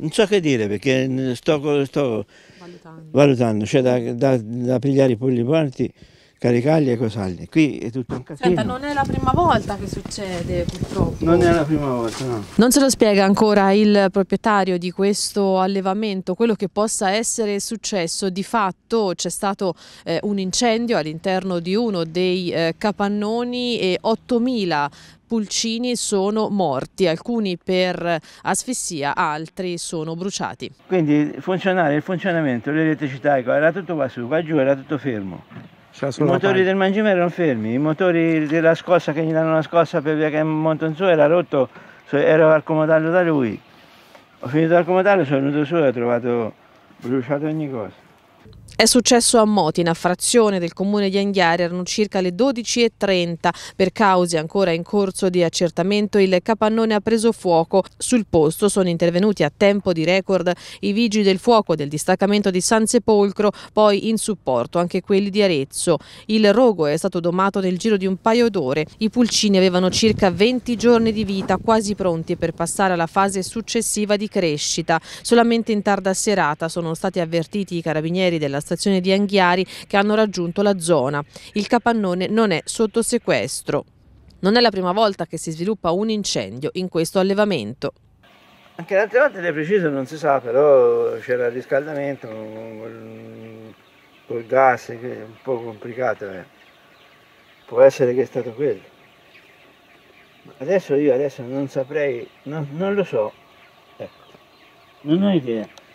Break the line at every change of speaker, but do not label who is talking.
Non so che dire perché sto, sto valutando, valutando. c'è cioè da, da, da, pigliare i polli parti, caricarli e cos'altro. Qui è tutto un casino. Senta,
non è la prima volta che succede purtroppo.
Non è la prima volta, no. Non se lo spiega ancora il proprietario
di questo allevamento, quello che possa essere successo. Di fatto c'è stato eh, un incendio all'interno di uno dei eh, capannoni e 8.000 pulcini sono morti, alcuni per asfissia, altri sono bruciati.
Quindi funzionare, il funzionamento, l'elettricità, ecco, era tutto qua su, qua giù era tutto fermo. I motori del mangime erano fermi, i motori della scossa che gli danno la scossa per via che su era rotto, ero accomodato da lui. Ho finito di accomodarlo, sono venuto su e ho trovato bruciato ogni cosa.
È successo a Moti, Motina, frazione del comune di Anghiari, erano circa le 12.30. Per cause ancora in corso di accertamento il capannone ha preso fuoco. Sul posto sono intervenuti a tempo di record i vigili del fuoco del distaccamento di San Sepolcro, poi in supporto anche quelli di Arezzo. Il rogo è stato domato nel giro di un paio d'ore. I pulcini avevano circa 20 giorni di vita, quasi pronti per passare alla fase successiva di crescita. Solamente in tarda serata sono stati avvertiti i carabinieri carabinieri della stazione di Anghiari che hanno raggiunto la zona. Il capannone non è sotto sequestro. Non è la prima volta che si sviluppa un incendio in questo allevamento.
Anche l'altra volta è preciso non si sa, però c'era il riscaldamento col gas, è un po' complicato. Eh. Può essere che è stato quello. Adesso io adesso non saprei, no, non lo so. Ecco. Non ho idea.